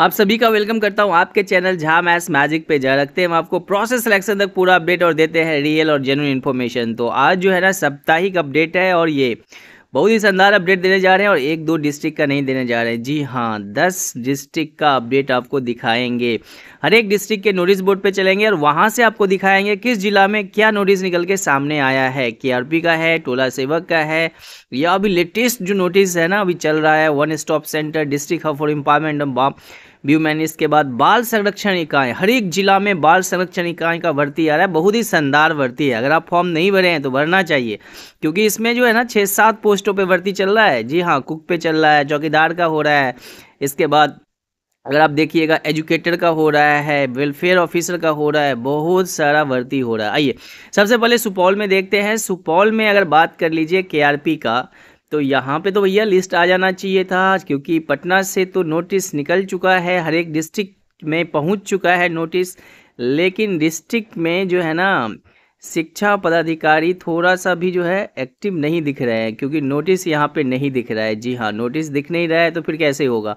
आप सभी का वेलकम करता हूं आपके चैनल झा मैथ्स मैजिक पे जा रखते हैं हम आपको प्रोसेस सिलेक्शन तक पूरा अपडेट और देते हैं रियल और जेनुइन इन्फॉर्मेशन तो आज जो है ना साप्ताहिक अपडेट है और ये बहुत ही शानदार अपडेट देने जा रहे हैं और एक दो डिस्ट्रिक्ट का नहीं देने जा रहे हैं जी हाँ दस डिस्ट्रिक्ट का अपडेट आपको दिखाएंगे हर एक डिस्ट्रिक्ट के नोटिस बोर्ड पे चलेंगे और वहाँ से आपको दिखाएंगे किस जिला में क्या नोटिस निकल के सामने आया है पी का है टोला सेवक का है या अभी लेटेस्ट जो नोटिस है ना अभी चल रहा है one stop centre district hub for empowerment view मैंने इसके बाद बाल संरक्षण इकाई हर एक जिला में बाल संरक्षण इकाई का भर्ती आ रहा है बहुत ही शानदार भर्ती है अगर आप फॉर्म नहीं भरे हैं तो भरना चाहिए क्योंकि इसमें जो है ना छः सात पोस्टों पर भर्ती चल रहा है जी हाँ कुक पे चल रहा है चौकीदार का हो रहा है इसके बाद अगर आप देखिएगा एजुकेटर का हो रहा है वेलफेयर ऑफिसर का हो रहा है बहुत सारा भर्ती हो रहा है आइए सबसे पहले सुपौल में देखते हैं सुपौल में अगर बात कर लीजिए केआरपी का तो यहाँ पे तो भैया लिस्ट आ जाना चाहिए था क्योंकि पटना से तो नोटिस निकल चुका है हर एक डिस्ट्रिक्ट में पहुँच चुका है नोटिस लेकिन डिस्ट्रिक्ट में जो है ना शिक्षा पदाधिकारी थोड़ा सा भी जो है एक्टिव नहीं दिख रहे हैं क्योंकि नोटिस यहाँ पे नहीं दिख रहा है जी हाँ नोटिस दिख नहीं रहा है तो फिर कैसे होगा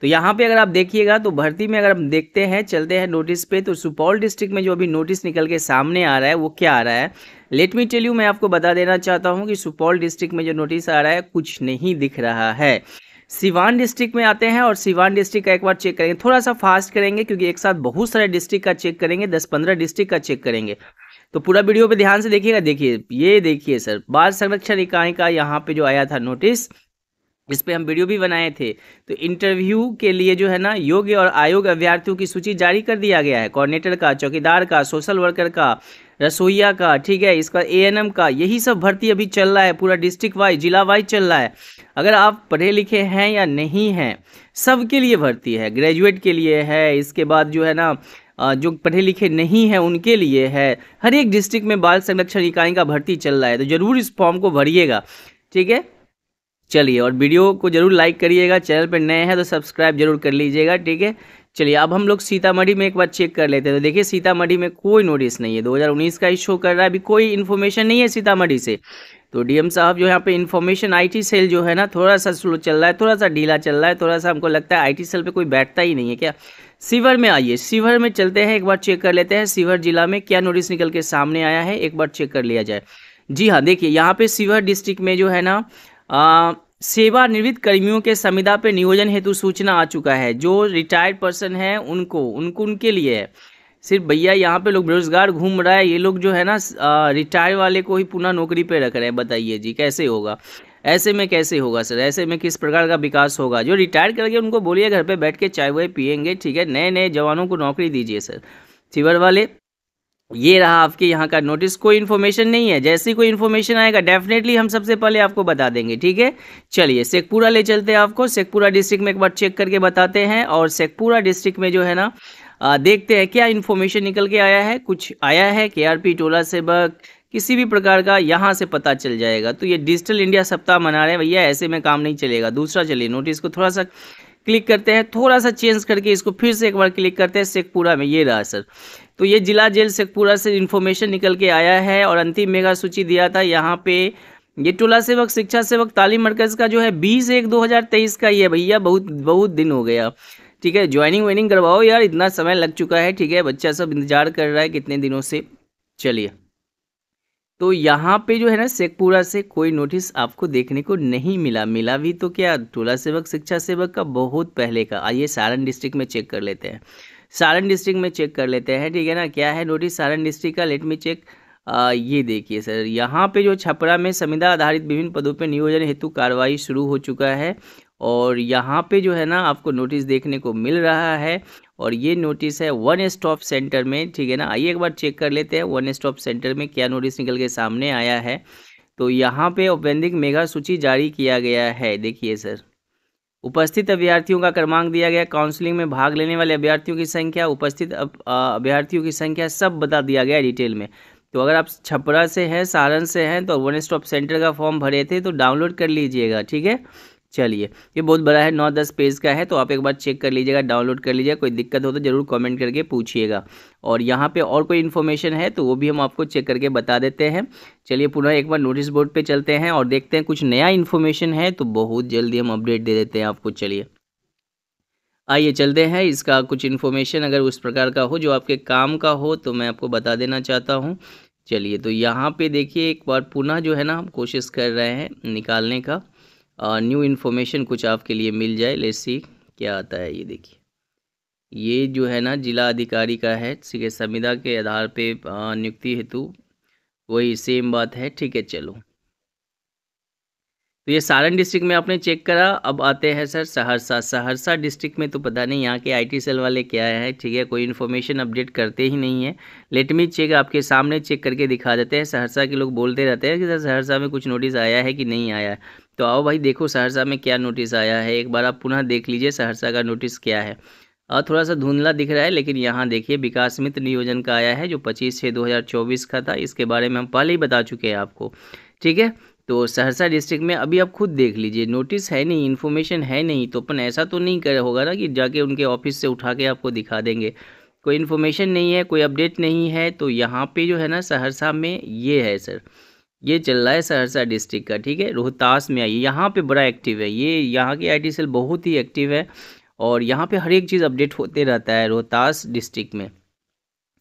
तो यहाँ पे अगर आप देखिएगा तो भर्ती में अगर हम देखते हैं चलते हैं नोटिस पे तो सुपौल डिस्ट्रिक्ट में जो अभी नोटिस निकल के सामने आ रहा है वो क्या आ रहा है लेट मी टेल यू मैं आपको बता देना चाहता हूँ कि सुपौल डिस्ट्रिक्ट में जो नोटिस आ रहा है कुछ नहीं दिख रहा है सिवान डिस्ट्रिक्ट में आते हैं और सिवान डिस्ट्रिक्ट का एक बार चेक करेंगे थोड़ा सा फास्ट करेंगे क्योंकि एक साथ बहुत सारे डिस्ट्रिक्ट का चेक करेंगे दस पंद्रह डिस्ट्रिक्ट का चेक करेंगे तो पूरा वीडियो पे ध्यान से देखिएगा देखिए ये देखिए सर बाल संरक्षण इकाई का यहाँ पे जो आया था नोटिस इस पर हम वीडियो भी बनाए थे तो इंटरव्यू के लिए जो है ना योग्य और आयोग अभ्यर्थियों की सूची जारी कर दिया गया है कोऑर्डिनेटर का चौकीदार का सोशल वर्कर का रसोईया का ठीक है इसका एएनएम का यही सब भर्ती अभी चल रहा है पूरा डिस्ट्रिक्ट वाइज जिला वाइज चल रहा है अगर आप पढ़े लिखे हैं या नहीं हैं सबके लिए भर्ती है ग्रेजुएट के लिए है इसके बाद जो है ना जो पढ़े लिखे नहीं हैं उनके लिए है हर एक डिस्ट्रिक्ट में बाल संरक्षण इकाई का भर्ती चल रहा है तो ज़रूर इस फॉर्म को भरिएगा ठीक है चलिए और वीडियो को जरूर लाइक करिएगा चैनल पर नए हैं तो सब्सक्राइब जरूर कर लीजिएगा ठीक है चलिए अब हम लोग सीतामढ़ी में एक बार चेक कर लेते हैं तो देखिए सीतामढ़ी में कोई नोटिस नहीं है 2019 का ही शो कर रहा है अभी कोई इन्फॉर्मेशन नहीं है सीतामढ़ी से तो डीएम साहब जो यहाँ पे इन्फॉर्मेशन आईटी सेल जो है ना थोड़ा सा स्लो चल रहा है थोड़ा सा ढीला चल रहा है थोड़ा सा हमको लगता है आई सेल पर कोई बैठता ही नहीं है क्या शिवर में आइए शिवर में चलते हैं एक बार चेक कर लेते हैं शिवर जिला में क्या नोटिस निकल के सामने आया है एक बार चेक कर लिया जाए जी हाँ देखिए यहाँ पे शिवर डिस्ट्रिक्ट में जो है ना आ, सेवानिवृत्त कर्मियों के संविदा पे नियोजन हेतु सूचना आ चुका है जो रिटायर्ड पर्सन है उनको उनको उनके लिए है सिर्फ भैया यहाँ पे लोग बेरोजगार घूम रहा है ये लोग जो है ना रिटायर वाले को ही पुनः नौकरी पे रख रहे हैं बताइए जी कैसे होगा ऐसे में कैसे होगा सर ऐसे में किस प्रकार का विकास होगा जो रिटायर करके उनको बोलिए घर पर बैठ के चाय वाय पियेंगे ठीक है नए नए जवानों को नौकरी दीजिए सर सिवर वाले ये रहा आपके यहाँ का नोटिस कोई इन्फॉर्मेशन नहीं है जैसे कोई इन्फॉर्मेशन आएगा डेफिनेटली हम सबसे पहले आपको बता देंगे ठीक है चलिए शेखपुरा ले चलते हैं आपको शेखपुरा डिस्ट्रिक्ट में एक बार चेक करके बताते हैं और शेखपुरा डिस्ट्रिक्ट में जो है ना देखते हैं क्या इन्फॉर्मेशन निकल के आया है कुछ आया है के आर पी टोला सेवक किसी भी प्रकार का यहाँ से पता चल जाएगा तो ये डिजिटल इंडिया सप्ताह मना रहे हैं भैया ऐसे में काम नहीं चलेगा दूसरा चलिए नोटिस को थोड़ा सा क्लिक करते हैं थोड़ा सा चेंज करके इसको फिर से एक बार क्लिक करते हैं शेखपुरा में ये रहा सर तो ये जिला जेल शेखपुरा से इन्फॉर्मेशन निकल के आया है और अंतिम मेगा सूची दिया था यहाँ पे ये टोला सेवक शिक्षा सेवक तालीम मरकज़ का जो है बीस एक दो हज़ार तेईस का ये भैया बहुत बहुत दिन हो गया ठीक है ज्वाइनिंग वाइनिंग करवाओ यार इतना समय लग चुका है ठीक है बच्चा सब इंतजार कर रहा है कितने दिनों से चलिए तो यहाँ पे जो है ना शेखपुरा से कोई नोटिस आपको देखने को नहीं मिला मिला भी तो क्या टोला सेवक शिक्षा सेवक का बहुत पहले का आइए सारण डिस्ट्रिक्ट में चेक कर लेते हैं सारण डिस्ट्रिक्ट में चेक कर लेते हैं ठीक है ना क्या है नोटिस सारण डिस्ट्रिक्ट का लेट मी चेक आ, ये देखिए सर यहाँ पे जो छपरा में संविदा आधारित विभिन्न पदों पर नियोजन हेतु कार्रवाई शुरू हो चुका है और यहाँ पे जो है ना आपको नोटिस देखने को मिल रहा है और ये नोटिस है वन स्टॉप सेंटर में ठीक है ना आइए एक बार चेक कर लेते हैं वन स्टॉप सेंटर में क्या नोटिस निकल के सामने आया है तो यहाँ पे औपबंधिक मेघा सूची जारी किया गया है देखिए सर उपस्थित अभ्यर्थियों का क्रमांक दिया गया काउंसलिंग में भाग लेने वाले अभ्यर्थियों की संख्या उपस्थित अभ्यर्थियों की संख्या सब बता दिया गया डिटेल में तो अगर आप छपरा से हैं सारण से हैं तो वन स्टॉप सेंटर का फॉर्म भरे थे तो डाउनलोड कर लीजिएगा ठीक है चलिए ये बहुत बड़ा है नौ दस पेज का है तो आप एक बार चेक कर लीजिएगा डाउनलोड कर लीजिएगा कोई दिक्कत हो तो ज़रूर कमेंट करके पूछिएगा और यहाँ पे और कोई इन्फॉर्मेशन है तो वो भी हम आपको चेक करके बता देते हैं चलिए पुनः एक बार नोटिस बोर्ड पे चलते हैं और देखते हैं कुछ नया इन्फॉर्मेशन है तो बहुत जल्दी हम अपडेट दे देते हैं आपको चलिए आइए चलते हैं इसका कुछ इन्फॉर्मेशन अगर उस प्रकार का हो जो आपके काम का हो तो मैं आपको बता देना चाहता हूँ चलिए तो यहाँ पर देखिए एक बार पुनः जो है ना हम कोशिश कर रहे हैं निकालने का न्यू इन्फॉर्मेशन कुछ आपके लिए मिल जाए लेट्स सी क्या आता है ये देखिए ये जो है ना जिला अधिकारी का है ठीक है संविदा के आधार पे नियुक्ति हेतु वही सेम बात है ठीक है चलो तो ये सारण डिस्ट्रिक्ट में आपने चेक करा अब आते हैं सर सहरसा सहरसा डिस्ट्रिक्ट में तो पता नहीं यहाँ के आईटी सेल वाले क्या है ठीक है कोई इन्फॉर्मेशन अपडेट करते ही नहीं है लेट मी चेक आपके सामने चेक करके दिखा देते हैं सहरसा के लोग बोलते रहते हैं कि सर सहरसा में कुछ नोटिस आया है कि नहीं आया है तो आओ भाई देखो सहरसा में क्या नोटिस आया है एक बार आप पुनः देख लीजिए सहरसा का नोटिस क्या है और थोड़ा सा धुंधला दिख रहा है लेकिन यहाँ देखिए विकास मित्र नियोजन का आया है जो पच्चीस छः दो का था इसके बारे में हम पहले ही बता चुके हैं आपको ठीक है तो सहरसा डिस्ट्रिक्ट में अभी आप खुद देख लीजिए नोटिस है नहीं इन्फॉर्मेशन है नहीं तो अपन ऐसा तो नहीं कर होगा ना कि जाके उनके ऑफिस से उठा के आपको दिखा देंगे कोई इन्फॉर्मेशन नहीं है कोई अपडेट नहीं है तो यहाँ पे जो है ना सहरसा में ये है सर ये चल रहा है सहरसा डिस्ट्रिक्ट का ठीक है रोहतास में आइए यहाँ पर बड़ा एक्टिव है ये यहाँ की आई सेल बहुत ही एक्टिव है और यहाँ पर हर एक चीज़ अपडेट होते रहता है रोहतास डिस्ट्रिक्ट में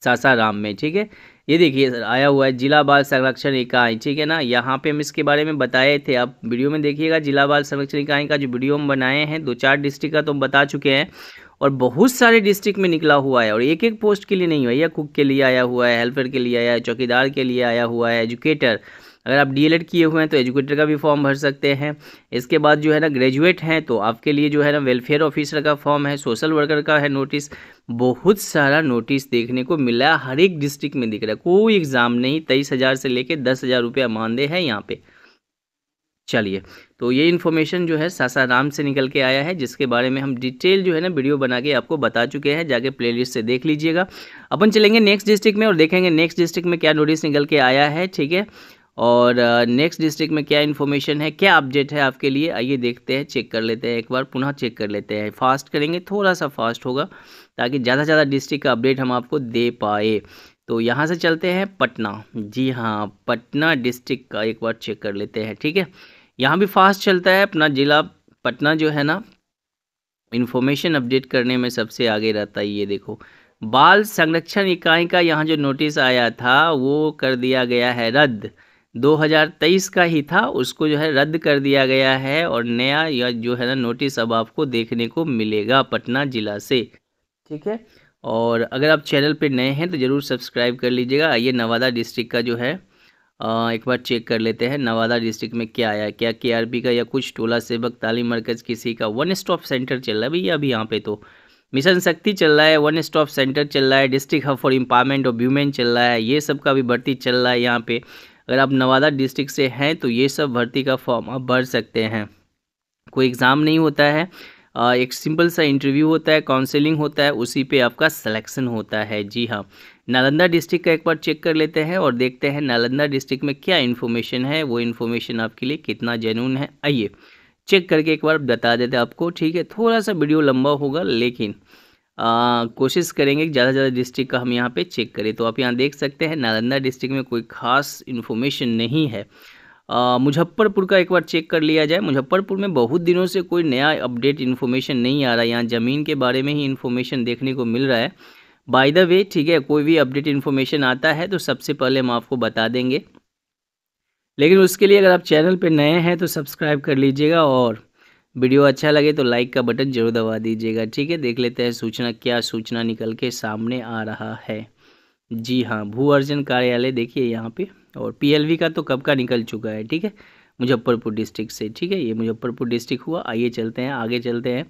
सासाराम में ठीक है ये देखिए सर आया हुआ है जिला बाल संरक्षण इकाई ठीक है ना यहाँ पे हम इसके बारे में बताए थे आप वीडियो में देखिएगा जिला बाल संरक्षण इकाई का जो वीडियो हम बनाए हैं दो चार डिस्ट्रिक्ट का तो हम बता चुके हैं और बहुत सारे डिस्ट्रिक्ट में निकला हुआ है और एक एक पोस्ट के लिए नहीं हुआ है या कुक के लिए आया हुआ है हेल्पर के लिए आया है चौकीदार के लिए आया हुआ है एजुकेटर अगर आप डी किए हुए हैं तो एजुकेटर का भी फॉर्म भर सकते हैं इसके बाद जो है ना ग्रेजुएट हैं तो आपके लिए जो है ना वेलफेयर ऑफिसर का फॉर्म है सोशल वर्कर का है नोटिस बहुत सारा नोटिस देखने को मिला हर एक डिस्ट्रिक्ट में दिख रहा है कोई एग्ज़ाम नहीं तेईस हज़ार से लेकर दस हज़ार रुपया मानदेय है यहाँ पे चलिए तो ये इन्फॉर्मेशन जो है सासाराम से निकल के आया है जिसके बारे में हम डिटेल जो है ना वीडियो बना के आपको बता चुके हैं जाके प्लेलिस्ट से देख लीजिएगा अपन चलेंगे नेक्स्ट डिस्ट्रिक्ट में और देखेंगे नेक्स्ट डिस्ट्रिक्ट में क्या नोटिस निकल के आया है ठीक है और नेक्स्ट डिस्ट्रिक्ट में क्या इन्फॉर्मेशन है क्या अपडेट है आपके लिए आइए देखते हैं चेक कर लेते हैं एक बार पुनः चेक कर लेते हैं फास्ट करेंगे थोड़ा सा फास्ट होगा ताकि ज़्यादा से ज़्यादा डिस्ट्रिक्ट का अपडेट हम आपको दे पाए तो यहाँ से चलते हैं पटना जी हाँ पटना डिस्ट्रिक्ट का एक बार चेक कर लेते हैं ठीक है यहाँ भी फास्ट चलता है अपना ज़िला पटना जो है ना इन्फॉर्मेशन अपडेट करने में सबसे आगे रहता है ये देखो बाल संरक्षण इकाई का यहाँ जो नोटिस आया था वो कर दिया गया है रद्द 2023 का ही था उसको जो है रद्द कर दिया गया है और नया या जो है ना नोटिस अब आपको देखने को मिलेगा पटना ज़िला से ठीक है और अगर आप चैनल पे नए हैं तो ज़रूर सब्सक्राइब कर लीजिएगा आइए नवादा डिस्ट्रिक्ट का जो है आ, एक बार चेक कर लेते हैं नवादा डिस्ट्रिक्ट में क्या आया क्या केआरपी का या कुछ टोला सेवक तालीम मरकज़ किसी का वन स्टॉप सेंटर चल रहा है भैया अभी यहाँ पे तो मिशन शक्ति चल रहा है वन स्टॉप सेंटर चल रहा है district hub for empowerment of women चल रहा है ये सब का भी भर्ती चल रहा है यहाँ पे अगर आप नवादा डिस्ट्रिक्ट से हैं तो ये सब भर्ती का फॉर्म आप भर सकते हैं कोई एग्ज़ाम नहीं होता है एक सिंपल सा इंटरव्यू होता है काउंसलिंग होता है उसी पे आपका सिलेक्शन होता है जी हाँ नालंदा डिस्ट्रिक्ट का एक बार चेक कर लेते हैं और देखते हैं नालंदा डिस्ट्रिक्ट में क्या इन्फॉर्मेशन है वो इन्फॉर्मेशन आपके लिए कितना जेनून है आइए चेक करके एक बार बता देते आपको ठीक है थोड़ा सा वीडियो लंबा होगा लेकिन कोशिश करेंगे कि ज़्यादा से ज़्यादा डिस्ट्रिक्ट का हम यहाँ पे चेक करें तो आप यहाँ देख सकते हैं नालंदा डिस्ट्रिक्ट में कोई खास इन्फॉर्मेशन नहीं है मुजफ्फरपुर का एक बार चेक कर लिया जाए मुजफ्फरपुर में बहुत दिनों से कोई नया अपडेट इन्फॉर्मेशन नहीं आ रहा है यहाँ ज़मीन के बारे में ही इन्फॉर्मेशन देखने को मिल रहा है बाय द वे ठीक है कोई भी अपडेट इन्फॉर्मेशन आता है तो सबसे पहले हम आपको बता देंगे लेकिन उसके लिए अगर आप चैनल पर नए हैं तो सब्सक्राइब कर लीजिएगा और वीडियो अच्छा लगे तो लाइक का बटन जरूर दबा दीजिएगा ठीक है देख लेते हैं सूचना क्या सूचना निकल के सामने आ रहा है जी हाँ भू अर्जन कार्यालय देखिए यहाँ पे और पीएलवी का तो कब का निकल चुका है ठीक है मुजफ्फरपुर डिस्ट्रिक्ट से ठीक है ये मुजफ्फरपुर डिस्ट्रिक्ट हुआ आइए चलते हैं आगे चलते हैं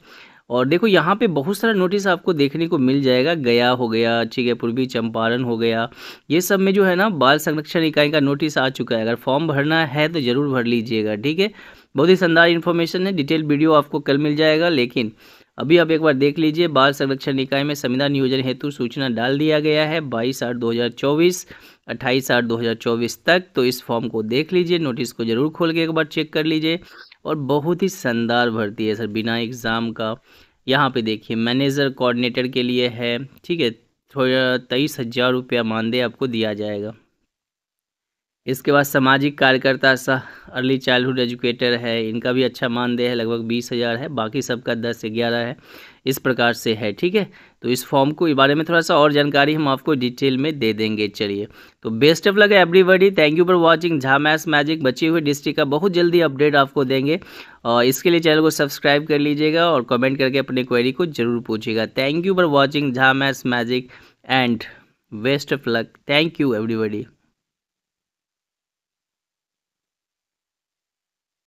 और देखो यहाँ पे बहुत सारा नोटिस आपको देखने को मिल जाएगा गया हो गया ठीक है पूर्वी चंपारण हो गया ये सब में जो है ना बाल संरक्षण इकाई का नोटिस आ चुका है अगर फॉर्म भरना है तो ज़रूर भर लीजिएगा ठीक है बहुत ही शानदार इन्फॉर्मेशन है डिटेल वीडियो आपको कल मिल जाएगा लेकिन अभी आप एक बार देख लीजिए बाल संरक्षण निकाय में संविधान नियोजन हेतु सूचना डाल दिया गया है बाईस आठ 2024 28 आठ 2024 तक तो इस फॉर्म को देख लीजिए नोटिस को जरूर खोल के एक बार चेक कर लीजिए और बहुत ही शानदार भर्ती है सर बिना एग्ज़ाम का यहाँ पे देखिए मैनेजर कोऑर्डिनेटर के लिए है ठीक है थोड़ा तेईस हज़ार रुपया मानदेय आपको दिया जाएगा इसके बाद सामाजिक कार्यकर्ता सह अर्ली चाइल्डहुड एजुकेटर है इनका भी अच्छा मानदेय है लगभग बीस हज़ार है बाकी सबका दस से ग्यारह है इस प्रकार से है ठीक है तो इस फॉर्म को इस बारे में थोड़ा सा और जानकारी हम आपको डिटेल में दे देंगे चलिए तो best of luck everybody thank you for watching Jha maths magic बची हुई डिस्ट्रिक्ट का बहुत जल्दी अपडेट आपको देंगे और इसके लिए चैनल को सब्सक्राइब कर लीजिएगा और कमेंट करके अपनी क्वेरी को जरूर पूछिएगा thank you for watching Jha maths magic and best of luck thank you everybody